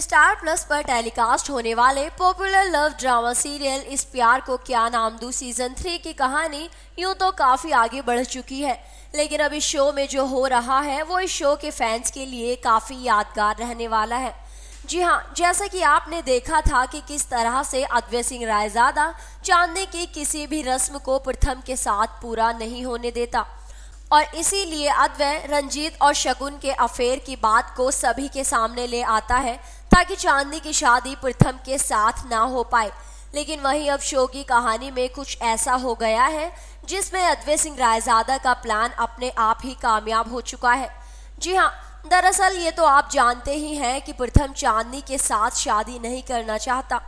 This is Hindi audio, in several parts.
स्टार प्लस पर टेलीकास्ट होने वाले पॉपुलर लव ड्रामा सीरियल इस प्यार को क्या नाम दू सीजन थ्री की कहानी यूं तो काफी आगे बढ़ चुकी है लेकिन अब इस शो में जो हो रहा है वो इस शो के फैंस के लिए काफी यादगार रहने वाला है जी हाँ जैसा कि आपने देखा था कि किस तरह से अद्वय सिंह रायजादा चांदनी की किसी भी रस्म को प्रथम के साथ पूरा नहीं होने देता और इसीलिए अद्वय रंजीत और शगुन के अफेयर की बात को सभी के सामने ले आता है ताकि चांदनी की शादी प्रथम के साथ ना हो पाए लेकिन वहीं अब शो की कहानी में कुछ ऐसा हो गया है जिसमें अद्वे सिंह रायजादा का प्लान अपने आप ही कामयाब हो चुका है जी हाँ दरअसल ये तो आप जानते ही हैं कि प्रथम चांदनी के साथ शादी नहीं करना चाहता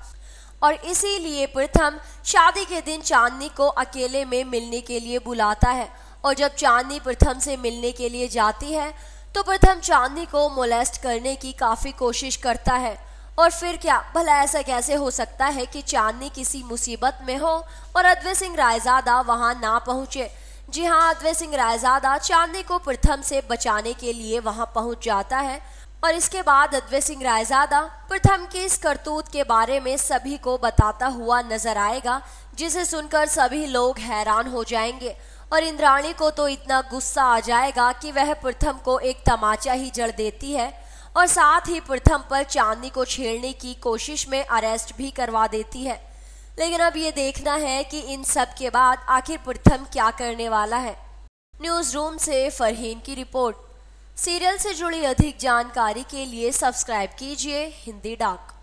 और इसीलिए प्रथम शादी के दिन चांदनी को अकेले में मिलने के लिए बुलाता है और जब चांदनी प्रथम से मिलने के लिए जाती है तो प्रथम चांदनी को मोलेस्ट करने की काफ़ी कोशिश करता है और फिर क्या भला ऐसा कैसे हो सकता है कि चांदनी किसी मुसीबत में हो और अद्वे सिंह रायजादा वहां ना पहुंचे जी हाँ अद्वे सिंह रायजादा चांदनी को प्रथम से बचाने के लिए वहां पहुंच जाता है और इसके बाद अद्वे सिंह रायजादा प्रथम के इस करतूत के बारे में सभी को बताता हुआ नजर आएगा जिसे सुनकर सभी लोग हैरान हो जाएंगे और इंद्राणी को तो इतना गुस्सा आ जाएगा कि वह प्रथम को एक तमाचा ही जड़ देती है और साथ ही प्रथम पर चांदनी को छेड़ने की कोशिश में अरेस्ट भी करवा देती है लेकिन अब ये देखना है कि इन सब के बाद आखिर प्रथम क्या करने वाला है न्यूज़ रूम से फरहीन की रिपोर्ट सीरियल से जुड़ी अधिक जानकारी के लिए सब्सक्राइब कीजिए हिंदी डाक